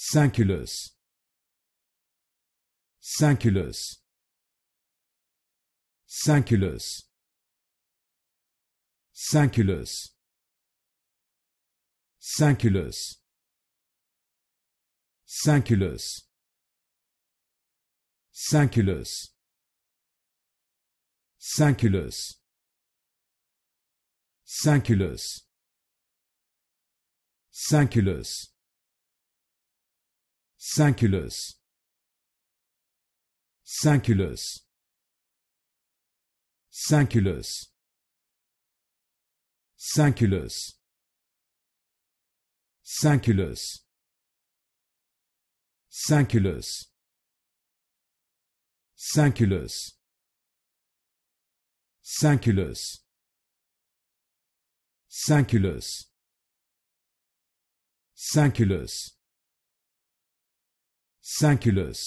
Sanculus. Sanculus. Sanculus. Sanculus. Sanculus. Sanculus. Sanculus. Sanculus. Singulus. Singulus. Singulus. Singulus. Singulus. Singulus. Singulus. Singulus. Singulus. Singulus. Sanculus.